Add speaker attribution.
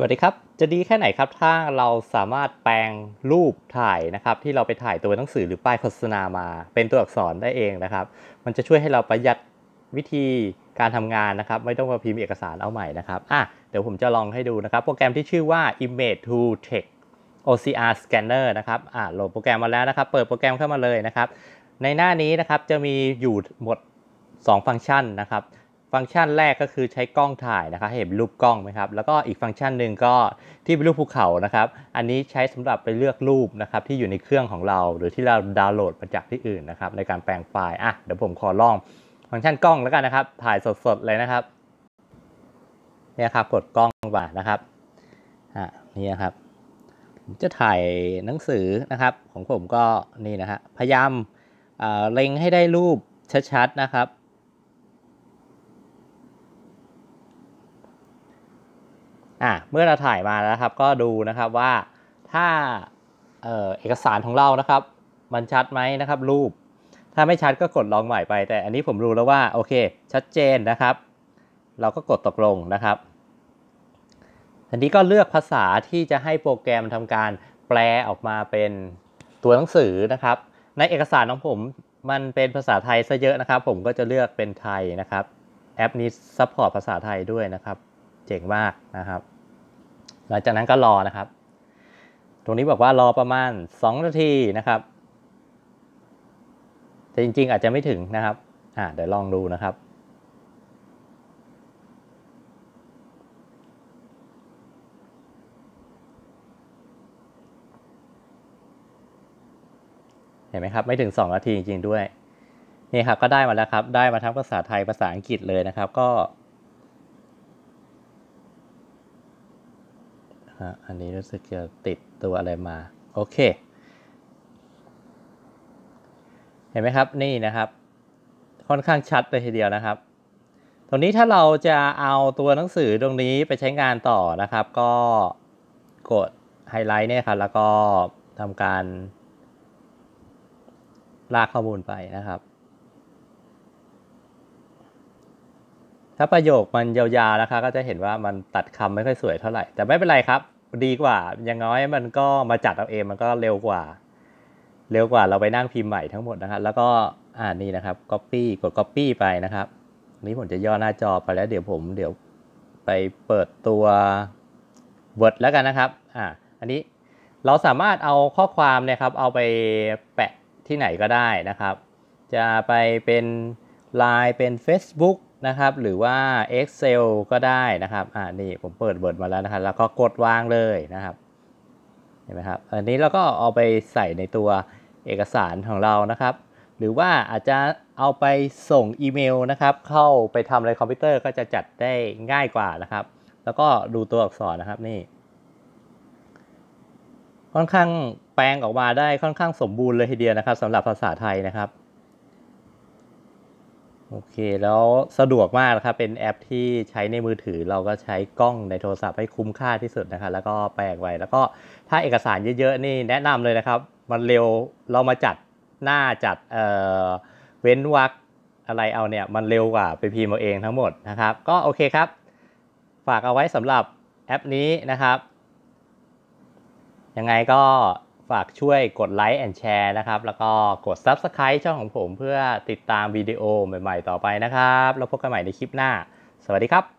Speaker 1: วัสดีครับ จะดีแค่ไหนครับถ้าเราสามารถแปลงรูปถ่ายนะครับที่เราไปถ่ายตัวหนังสือหรือป้ายโฆษณามา เป็นตัวอักษรได้เองนะครับ มันจะช่วยให้เราประหยัดวิธีการทำงานนะครับ ไม่ต้องมาพิมพ์เอกสารเอาใหม่นะครับอ่ะเดี๋ยวผมจะลองให้ดูนะครับ โปรแกรมที่ชื่อว่า Image to Text OCR Scanner นะครับอ่ะโหลดโปรแกรมมาแล้วนะครับ เปิดโปรแกรมเข้ามาเลยนะครับในหน้านี้นะครับจะมีอยู่หมด 2 ฟังก์ชันนะครับฟังก์ชันแรกก็คือใช้กล้องถ่ายนะครับ เห็นรูปกล้องไหมครับแล้วก็อีกฟังก์ชันหนึ่งก็ที่เป็นรูปภูเขานะครับ อันนี้ใช้สำหรับไปเลือกรูปนะครับ ที่อยู่ในเครื่องของเรา หรือที่เราดาวน์โหลดมาจากที่อื่นนะครับ ในการแปลงไฟล์อ่ะเดี๋ยวผมขอลองฟังก์ชันกล้องแล้วกันนะครับ ถ่ายสดๆเลยนะครับเนี่ยครับกดกล้องบ่านะครับอ่ะนี่ครับผมจะถ่ายหนังสือนะครับ ของผมก็นี่นะฮะพยายามเล็งให้ได้รูปชัดๆ นะครับอ่ะเมื่อเราถ่ายมาแล้วครับก็ดูนะครับว่าถ้าเออเอกสารของเรานะครับ มันชัดไหมนะครับ รูป ถ้าไม่ชัดก็กดลองใหม่ไป แต่อันนี้ผมรู้แล้วว่าโอเคชัดเจนนะครับ เราก็กดตกลงนะครับทีนี้ก็เลือกภาษาที่จะให้โปรแกรมทำการแปลออกมาเป็นตัวหนังสือนะครับ ในเอกสารของผมมันเป็นภาษาไทยซะเยอะนะครับ ผมก็จะเลือกเป็นไทยนะครับ แอปนี้ซัพพอร์ตภาษาไทยด้วยนะครับเจ๋งมากนะครับ หลังจากนั้นก็รอนะครับ ตรงนี้บอกว่ารอประมาณ2นาทีนะครับ แต่จริง ๆ อาจจะไม่ถึงนะครับอ่าเดี๋ยวลองดูนะครับเห็นไหมครับ ไม่ถึง2นาทีจริงๆด้วย นี่ครับก็ได้มาแล้วครับ ได้มาทั้งภาษาไทยภาษาอังกฤษเลยนะครับก็อันนี้รู้สึกจะติดตัวอะไรมา โอเค เห็นไหมครับนี่นะครับ ค่อนข้างชัดเลยทีเดียวนะครับ ตรงนี้ถ้าเราจะเอาตัวหนังสือตรงนี้ไปใช้งานต่อนะครับ ก็กดไฮไลท์เนี่ยครับแล้วก็ทำการ ลากข้อมูลไปนะครับถ้าประโยคมันยาวๆนะคะ ก็จะเห็นว่ามันตัดคำไม่ค่อยสวยเท่าไหร่แต่ไม่เป็นไรครับดีกว่าอย่างน้อยมันก็มาจัดเอาเองมันก็เร็วกว่า เร็วกว่าเราไปนั่งพิมพ์ใหม่ทั้งหมดนะครับแล้วก็อ่านี่นะครับ Copy กด Copy ไปนะครับ นี้ผมจะย่อหน้าจอไปแล้ว เดี๋ยวผม เดี๋ยวไปเปิดตัว Word แล้วกันนะครับอ่าอันนี้เราสามารถเอาข้อความเนี่ยครับ เอาไปแปะที่ไหนก็ได้นะครับจะไปเป็น Line เป็น Facebook นะครับหรือว่า Excel ก็ได้นะครับอ่านี่ ผมเปิดิร์ดมาแล้วนะครับ แล้วก็กดวางเลยนะครับเห็นไหมครับ อันนี้เราก็เอาไปใส่ในตัวเอกสารของเรานะครับ หรือว่าอาจจะเอาไปส่งอีเมลนะครับเข้าไปทำอะไรคอมพิวเตอร์ก็จะจัดได้ง่ายกว่านะครับ แล้วก็ดูตัวอักษรนะครับนี่ค่อนข้างแปลงออกมาได้ค่อนข้างสมบูรณ์เลยทีเดียวนะครับสำหรับภาษาไทยนะครับโอเคแล้วสะดวกมากนะครับเป็นแอปที่ใช้ในมือถือ เราก็ใช้กล้องในโทรศัพท์ให้คุ้มค่าที่สุดนะครับแล้วก็แปลงไว้แล้วก็ถ้าเอกสารเยอะๆ นี่แนะนำเลยนะครับ มันเร็วเรามาจัดหน้าจัดเเว้นวรรคอะไรเอาเนี่ยมันเร็วกว่าไปพิมพ์เอาเองทั้งหมดนะครับก็โอเคครับฝากเอาไว้สำหรับแอปนี้นะครับยังไงก็ฝากช่วยกดไลค์แอนแชร์นะครับ แล้วก็กด Subscribe ช่องของผมเพื่อติดตามวิดีโอใหม่ ๆต่อไปนะครับ แล้วพบกันใหม่ในคลิปหน้า สวัสดีครับ